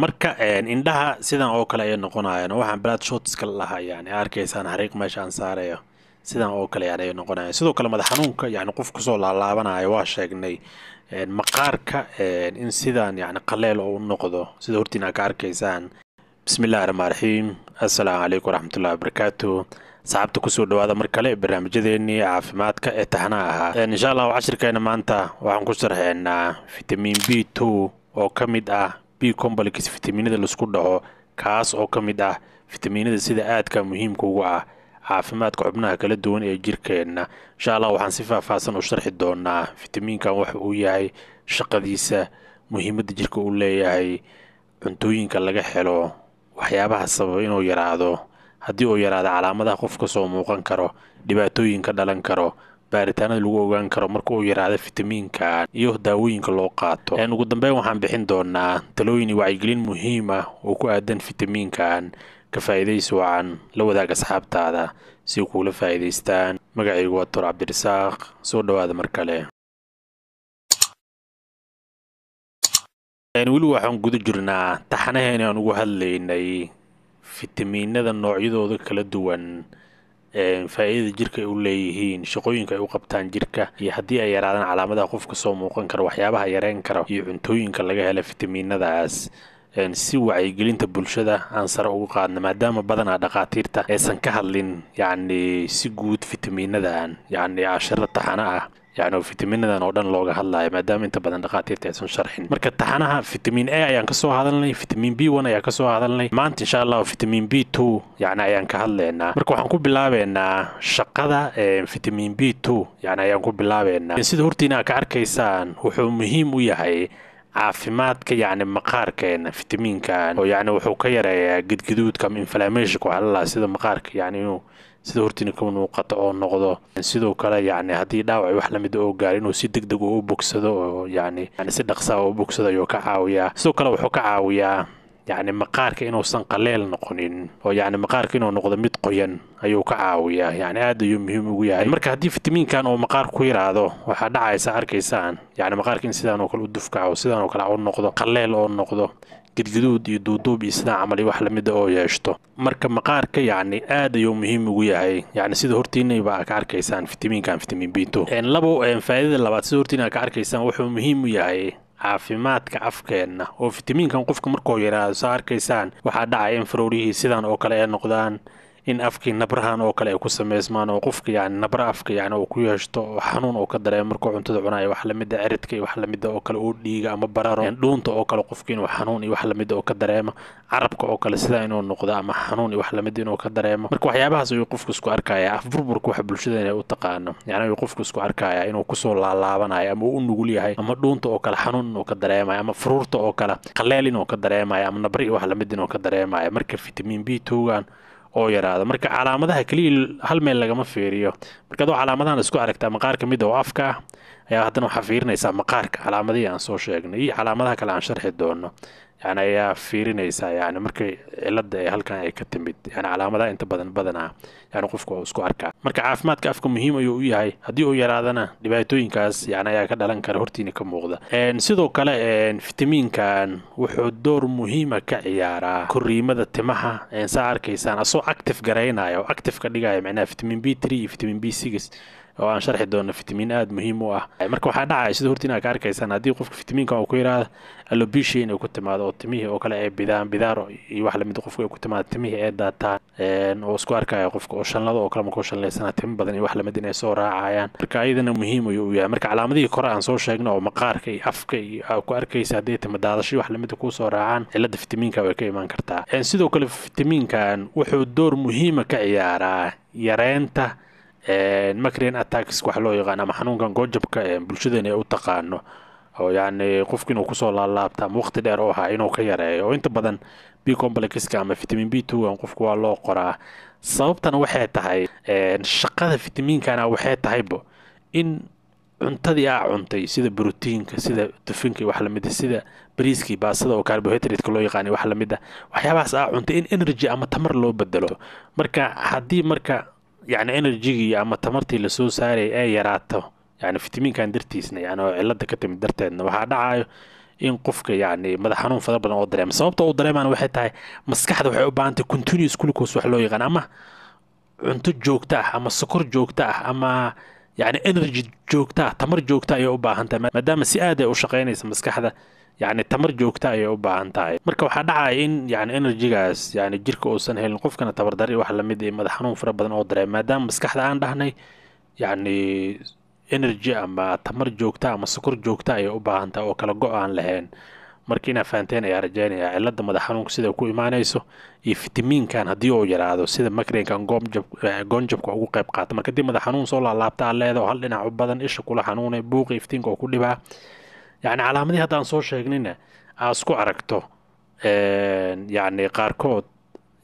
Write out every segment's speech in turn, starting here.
marka indhaha sidan oo kale ayay noqonayaan waxaan blood shotska lahaa yani arkaysaan xariiq meesha aan saarayo sidan oo kale yani ayay noqonayaan sidoo kale madax xanuunka yani qof kusoo laablaabanaya waa sheegnay maqaarka in sidan yani qaleel oo noqdo sida hortiina ka arkaysaan bismi raxmaan raxiim assalaamu calaykum waraxmatullahi wabarakaatu saxaabta kusoo dhawaada mar kale barnaamijyadeennii caafimaadka ee taxnaha ahaa insha allahu cashirkeena maanta waxaan ku sharxeynaa fitamiin b two oo ka mid ah b combalix fitaminada laisku dhaco kaas oo ka mid ah fitaminada sida aadka muhiimka ugu ah caafimaadka xubnaha kala duwan ee jirkeenna insha allah waxaan si faahfaahsan u sharxi doonaa fitamiinkan waxa uu yahay shaqadiisa muhiimadda jirka uu leeyahay cuntooyinka laga helo waxyaabaha sababa inuu yaraado haddii uu yaraado calaamadaha qof ka soo muuqan karo dhibaatooyin ka dhalan karo baaritaanada lagu ogaan karo marka uu yidhaahda fitamiinka iyo daawooyinka loo qaato ugu dambeyn waxaan bixin doonaa talooyin iyo wacyigelin muhiima ah oo ku aadan fitamiinkan ka faa'iidays wacan la wadaag asxaabtaada si kuula faa'iidaystaan magacaygu waa door cabdirasaaq soo dhowaada mar kale weli waxaan guda jirnaa taxanaheena aan ugu hadlaynay fitamiinada noocyadooda kala duwan faa iidada jirka ay u leeyihiin shaqooyinka ay u qabtaan jirka iyo haddii ay yaraadaan calaamadaha qofka soo muuqan kara waxyaabaha yareen kara iyo cuntooyinka laga hela fitamiinadaas si wacyigelinta bulshada aan sare ugu qaadna maadaama badanaa dhakhaatiirta aysan ka hadlin yacni si guud fitamiinadan yani cashiro taxana ah yani oo fitaminadan oo dhan looga hadlayo maadaama inta badan dhakhaatiirta aysan sharxin marka taxanaha fitamin a ayaan kasoo hadalnay fitamin b one ayaan kasoo hadalnay maanta insha allah fitamin b two yani ayaan ka hadlaynaa marka waxaan ku bilaabeynaa shaqada fitamin b two yani ayaan ku bilaabeynaa sida hortiina aad ka arkaysaan wuxuu muhiim u yahay caafimaadka yani maqaarkeena fitamiinkan oo yani wuxuu ka yareeyaa gedgaduudka ama inflammationka waxaa lalahaa sida maqaarka yani inuu sida hortiinkaun uu qato oo noqdo sidoo kale yani haddii dhaawac wax lamid oo ah gaari inuu si deg deg ah uu u bogsado oo yacni si dhaqsaa ah u bogsado ayuu ka caawiyaa sidoo kale wuxuu ka caawiyaa yacni maqaarka inuusan qaleel noqonin oo yacni maqaarka inuu noqdo mid qoyan ayuu ka caawiyaa yacni aad ayuu muhiim ugu yahay marka haddii fitamiinkan uu maqaarku ku yidhaahdo waxaa dhacaysa arkaysaan yacni maqaarka in sidaan oo kale u dufkaco sidaan oo kale u noqdo qaleel oo noqdo gidgiduud iyo duuduub iyo sidaa camal iyo wax lamida oo yeeshto marka maqaarka yacni aad ayuu muhiim ugu yahay yacni sida hortiinaba ka arkaysaan fitamiinkan fitamiin b labo faa'idada labaad sida hortiin ka arkaysaan wuxuu muhiim u yahay caafimaadka afkeenna oo fitamiinkan qofka markuu yidhaahdo saa arkaysaan waxaa dhacay in farowrihii sidan oo kale ay noqdaan in afkii nabrahan oo kale ay ku sameysmaan oo qofka yani nabra afka yani oo ku yeeshto xanuun oo ka dareemo markuu cuntada cunaayo wax lamida eridka iyo wax lamida oo kale oo dhiiga ama bararo dhuunta oo kale qofka inuu xanuun iyo wax lamida oo ka dareemo carabka oo kale sidaa inuu noqdo ama xanuun iyo wax lamida inuu ka dareemo marka waxyaabahaas ayuu qofku isku arkaya af burburka waxa bulshada inay u taqaano yani ayuu qofku isku arkaya inuu kusoo laalaabanayo ama uu u nugul yahay ama dhuunta oo kale xanuun inuu ka dareemayo ama furuurta oo kale qaleel inuu ka dareemayo ama nabri iyo wax lamid inuu ka dareemayo marka fitamiin b toogan oo yaraada marka calaamadaha keliya hal meel lagama fiiriyo marka adoo calaamadahan isku aragtaa maqaarka mid oo afka ah ayaa haddana waxaa fiirinaysaa maqaarka calaamadihii aan soo sheegnay iyo calaamadaha kale aan sharxi doono yani ayaa fiirinaysaa yani markay cilada ee halkan ay ka timid yani calaamadaha inta badan badanaa yani qofku waa isku arkaa marka caafimaadka afka muhiim ayuu u yahay haddii uu yaraadana dhibaatooyinkaas yani ayaa ka dhalan kara hortiina ka muuqda sidoo kale fitamiinkan wuxuu door muhiima ah ka ciyaaraa koriimada timaha saa arkaysaan asoo active garaynayo active ka dhigaya micnaha vitamin b three iyo vitamin b six oo aan sharxi doonno fitamiin aada muhiim u ah marka waxaa dhacaya sida horta inaad ka arkaysaan haddii qofka fitamiinka ku yidhaahdo alobisha inay ku timaado oo timihii oo kale ay bidaan bidaaro iyo wax lamid qofka ay ku timaado timihii ee daataan oo isku arkaya qofka oo shanlada oo kale markuu shanlaysana timi badan iyo wax lamid inay soo raacayaan marka ayadana muhiim ayuu u yahay marka calaamadihii kore aan soo sheegno oo maqaarka iyo afka iyo aa ku arkaysa hadday timi daadasho wax lamida kuu soo raacaan cilada fitamiinka way ka imaan kartaa sidoo kale fitamiinkan wuxuu door muhiima ah ka ciyaaraa yareynta macrin attacks wax loo yaqaan ama xanuunkan goojabka bulshadeen u taqaano oo yacni qofku inuu kusoo laalaabta ama waqti dheer u ahaa inuu ka yareeyo oo inta badan b complexka ama vitamin b two an waa loo qoraa sababtana waxay tahay shaqada vitamiinkana waxay tahaybo in cuntadii aa cuntay sida brotiinka sida dufinka wax lamida ah, sida bariiskii baasada oo carbohydrateka loo yaqaanay wax lamid ah, waxyaabahaas aa cuntay in energy ama tamar loo bedelo marka haddii marka yani enerjigii ama tamartii lasoo saaray ee yaraato yani fitamiinkan dartiisna yan oo cilada ka timid darteedna waxaa dhacayo in qofka yani madax xanuun fara badan oo dareema sababta u dareemaan waxay tahay maskaxda waxay u baahantay continuous glucos wax loo yaqaan ama cunto joogto ah ama sokor joogta ah ama yani energy joogta ah tamar joogta ah ayay u baahantahy maadaama si aaday ay u shaqaynaysa maskaxda yani tamar joogta ayay u baahan tahay marka waxaa dhacaya in yani enerjigaas yani jirka uusan helin qofkana tabardari wax lamid ah iyo madax xanuun fara badan oo dareem maadaama maskaxda aan dhahnay yacni enerji ama tamar joogta ama sokor joogta ayay u baahan tahay oo kala go aan lahayn marka inaa fahanteen ayaa rajaynaya cilada madax xanuunka sida ku imaanayso iyo fitamiinkan haddii uu yaraado sida makreenkan goonjabka eh, ugu qayb qaata marka haddii madax xanuun soo laalaabta aa leeda oo hal dhinac u badan isha kula xanuunay buuqi iftiinka oo ku dhibaa yani calaamadii haddaan soo sheegnina aa isku aragto yani qaarkood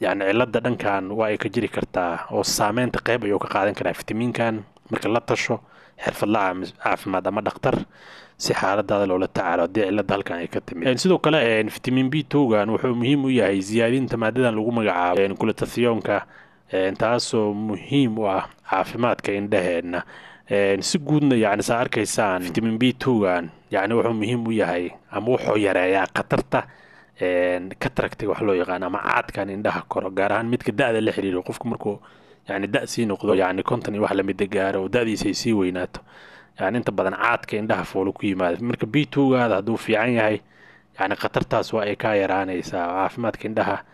yani cilada dhankan waa ay ka jiri kartaa oo saameynta qeyb ayuu ka qaadan karaa fitamiinkan marka la tasho xirfadla caafimaad ama dhakhtar si xaaladaada loola tacaalo hadii cilada halkan ay ka timid sidoo kale fitamiin b togan wuxuu muhiim u yahay ziyaadinta maadadan lagu magacaabo kulatathiyonka taasoo muhiim u ah caafimaadka indhaheenna si guudna yani saa arkaysaan vitamin b twogan yani wuxuu muhiim u yahay ama wuxuu yareeyaa khatarta kataragtiga wax loo yaqaan ama caadkan indhaha koro gaar ahaan midka da-da la xiriiro qofku markuu yani da sii noqdo yani konton iyo wax lamida gaaro oo da-diisa sii weynaato yani inta badan caadka indhaha foolo ku yimaada marka b twogaada hadduu fiican yahay yani khatartaas waa ay kaa yaraanaysaa caafimaadka indhaha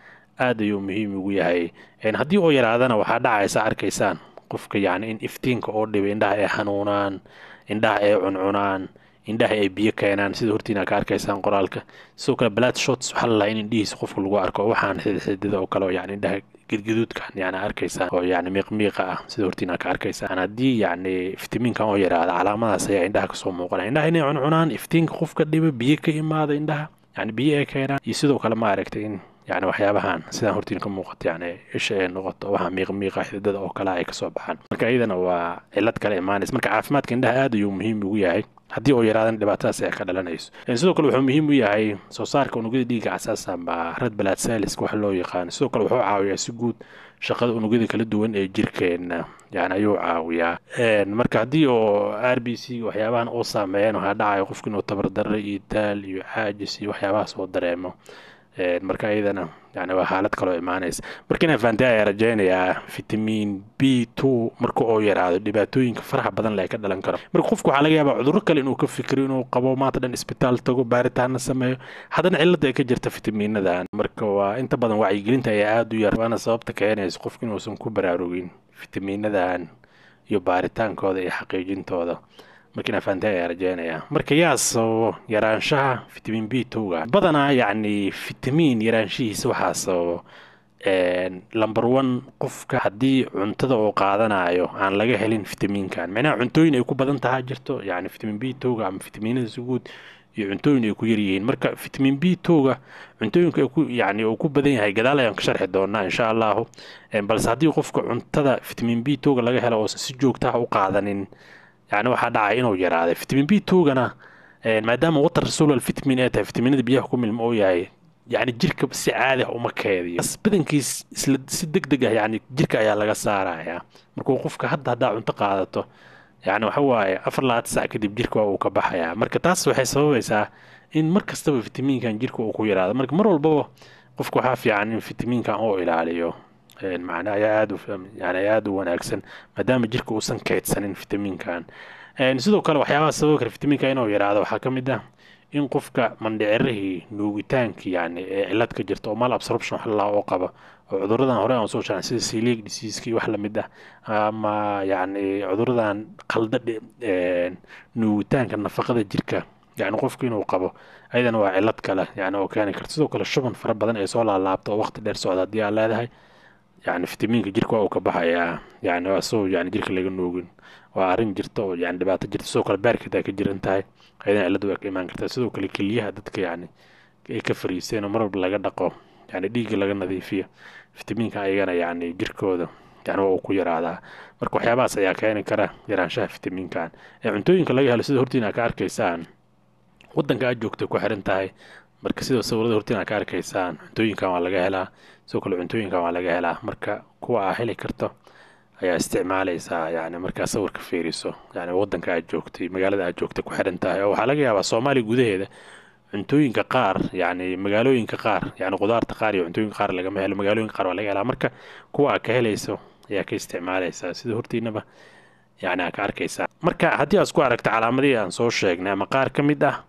aad ayuu muhiim ugu yahay haddii oo yaraadana waxaa dhacaysa arkaysaan qofka yani in iftiinka oo dhiba indhaha ay xanuunaan indhaha ay cuncunaan indhaha ay biyo keenaan sida hortiina ka arkaysaan qoraalka sidoo kale blood shots waxaa lalaha in indhihiisa qofka lagu arko waxaan xididxidida oo kale oo yani indhaha gedgaduudkan yani arkaysaan oo yani miiqmiiqa ah sida hortiina ka arkaysaan haddii yacni iftiminkan oo yaraada calaamadaas ayaa indhaha kasoo muuqanaya indhaha inay cuncunaan iftiinka qofka dhiba biyo ka imaada indhaha yani biyo ay keenaan iyo sidoo kale ma aragtay in yani waxyaabahan sidaan hortiin ka muuqato yani isha ay noqoto waxaa miiqmiiqa xididada oo kalea ay kasoo baxaan marka iyadana waa cilad kale imaanaysa marka caafimaadka indhaha aad ayuu muhiim ugu yahay haddii oo yaraadan dhibaatadaas ay ka dhalanayso sidoo kale wuxuu muhiim u yahay soo unugyada dhiiga casaas ama rad balaad wax loo yaqaano sidoo kale wuxuu caawiyaa si guud shaqada unugyada kala duwan ee jirkeena yani ayuu caawiyaa marka haddii oo r b c waxyaabahan oo saameeyeen waxaa dhacayo qofka inuu iyo daal iyo caajis iyo waxyaabahaas oo dareemo Eh, marka iyadana yani waa xaalad kaloo imaanaysa markina fante ayaa rajaynayaa vitamin b two marka oo yaraado dhibaatooyinka faraxa badan le ka dhalan karo marka qofka waxaa laga yaabaa cuduro kale inuu ka fikiro inuu qabo maanta dhan isbitaal tago baaritaanna sameeyo haddana cilada ay ka jirta fitamiinadan marka waa inta badan wacyigelinta ayaa aada u yar waana sababta keenaysa qofka inuusan ku baraarugin vitaminadan iyo baaritaankooda iyo xaqiijintooda makinafanta ayaa rajaynaya marka yaasababo yaraanshaha fitamiin b towga badanaa yacni fitamiin yaraanshihiisa waxaa sababo lamber one qofka haddii cuntada uu qaadanayo aan laga helin fitamiinkan micnaha cuntooyin ay ku badan taha jirto yacni fitamiin b towga ama fitamiinada suguud iyo cuntooyin ay ku yaryihiin marka fitamiin b towga cuntooyinka yani uu ku badan yahay gadaal ayaan ka sharxi doonaa insha allahu balse haddii qofka cuntada fitamiin b towga laga helo oosan si joogtaha u qaadanin yani waxaa dhacay inuu yaraaday vitamin b togana maadaama water resolal vitamin ee tahay vitaminada biyaha ku milmo oo yahay yani jirka si caadi ah uma keediyo badankiis isla si deg deg ah yani jirka ayaa laga saaraya markuu qofka hadda haddaa cunto qaadato yani waxa waaye afar labaatan sac kadib jirka uu ka baxayaa marka taas waxay sababaysaa in mar kastaba vitamiinkan jirka uu ku yaraado marka mar walbaba qofka waxaa fiican in vitamiinkan uu ilaaliyo macnaha ayaa aad yani aada u wanaagsan maadaama jirka uusan kaydsanin vitamiinkan sidoo kale waxyaabaha sababi kara vitaminka inuu yidhaahdo waxaa ka mid ah in qofka mandhicirihii nuugitaanka yani ee cilad ka jirta oo mal absorption waxlalaha oo qaba oo cuduradan hore aan soo sharan sida siliig disiiskii wax lamid ah ama yacni cuduradan qalda nuugitaanka nafaqada jirka yani qofku inuu qabo ayadana waa cilad kale yani oo keeni karta sidoo kale shuban fara badan ee soo laalaabta oo waqti dheer socda haddii aa leedahay yani fitamiinka jirka waa uu ka baxayaa yani asagoo yani jirka laga noogin waa arrin jirta oo yani dhibaato jirta sidoo kale baarka xitaa ka jiran tahay ayadana ciladu waa ka imaan kartaa sidoo kale keliyaha dadka yani ay ka fariiseen oo mar walba laga dhaqo yani dhiigga laga nadiifiyo fitamiinka ayagana yani jirkooda yani waa uu ku yaraadaa marka waxyaabahaas ayaa keeni kara yaraanshaha fitamiinkan ee cuntooyinka laga helo sida hortiina ka arkaysaan waddanka aad joogta ku xiran tahay marka sidoo sawirada hortiin ka arkaysaan cuntooyinkan waa laga helaa sidoo kale cuntooyinkan waa laga helaa marka kuwa aa heli karto ayaa isticmaalaysaa yani markaa sawirka fiiriso yani wadanka aad joogtay magaalada aad joogta ku xihan tahay oo waxaa laga yaabaa soomaaliya gudaheeda cuntooyinka qaar yani magaalooyinka qaar yani qudaarta qaar iyo cuntooyinka qaar lagama helo magaalooyinka qaar waa laga helaa marka kuwa aa ka helayso ayaa ka isticmaalaysaa sida hortiinaba yani aa ka arkaysaa marka haddii aad isku aragto calaamadihii aan soo sheegnay ama qaar ka mid ah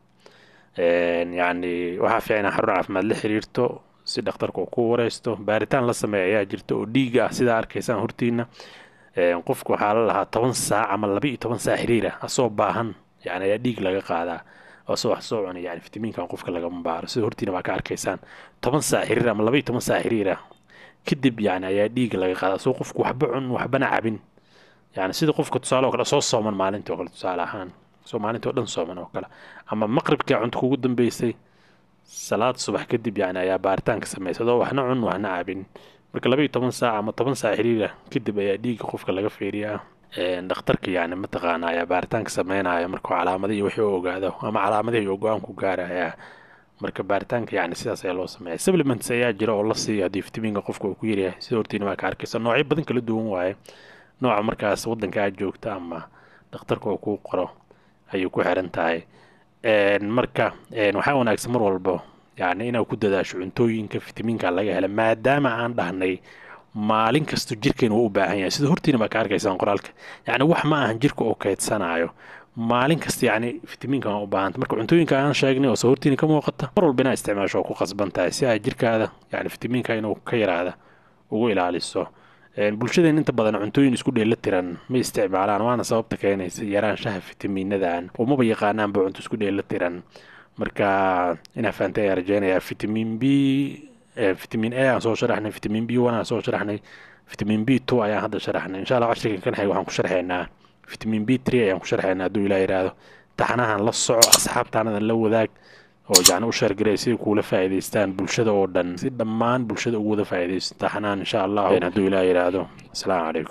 yani waxaa fiican inaa xarun caafimaad la xiriirto si dhakhtarka ku wareysto baaritaan la sameeya ayaa jirta oo dhiig ah sidaa arkaysaan hortiina qofku waxaa la lahaa toban saac ama laba iyo toban saac xiriir ah asoo baahan yani ayaa dhiig laga qaadaa asoo wax soo cuni yani fitamiinkan qofka lagama baaro sida hortiina baa ka arkaysaan toban saac xiriir ama laba iyo toban saac xiriir ah kadib yani ayaa dhiiga laga qaadaa asoo qofku waxba cun waxbana cabin yani sida qofka tusaale o kale asoo sooman maalintii o kale tusaale ahaan soomaalinta oo dhan sooman oo kale ama maqribkii cunto kugu dambeysay salaad subax kadib yani ayaa baaritaanka samaysadoo waxna cun waxna caabin marka labaiyo toban saac ama toban saac xiriira kadib ayaa dhiigga qofka laga feeriyaa dhakhtarka yani mataqaana ayaa baaritaanka sameynaya markuu calaamadihii wixii u ogaado ama calaamadihii uu go-aan ku marka baaritaanka yani sidaas ayaa loo sameeya supplements ayaa jira oo la siiyo haddii fitiminka qofka uu ku yaryahay sida hortiina waa ka arkaysa noocyo badan kala duwan waaye nooca markaas waddanka aad joogta ama dhakhtarka uu kuu qoro ayay ku xiran tahay marka waxaa wanaagsan mar walba yani inaad ku dadaasho cuntooyinka fitamiinka laga hela maadaama aan dhahnay maalin kasta jirkeen wuu u baahan yahay sida hortiina baa ka arkaysaan qoraalka yani wax ma ahan jirka oo kaydsanaayo maalin kasta yani fitamiinka waan u baahanta marka cuntooyinka aan sheegnay oo se hortiina ka muuqata mar walba inaa isticmaasho oo ku qasban tahay si ay jirkaada yani fitamiinka inuu ka yaraada ugu ilaaliso bulshadeen inta badan cuntooyin isku dheella tiran ma isticmaalaan waana sababta keenaysa yaraanshaha fitaminadaan umaba yaqaanaanba cunto isku dheela tiran marka inaa fahantae ayaa rajeynayaa fitamin b fitamin a aan soo sharaxnay fitamin b one aan soo sharaxnay vitamin b two ayaan hadda sharaxnay insha allah cashrigan kan xayg waxaan ku sharxeynaa vitamin b three ayaan ku sharxeynaa hadduu ilaa yidhaahdo taxanahan la soco asxaabtaanadan la wadaag oo yani u sheergaray siday kuula faa'iidaystaan bulshada oo dhan si dhammaan bulshada ugu wada faa'iidaystaxnaan insha allah hadduu ilaa yidhaahdo asalaamu calaykum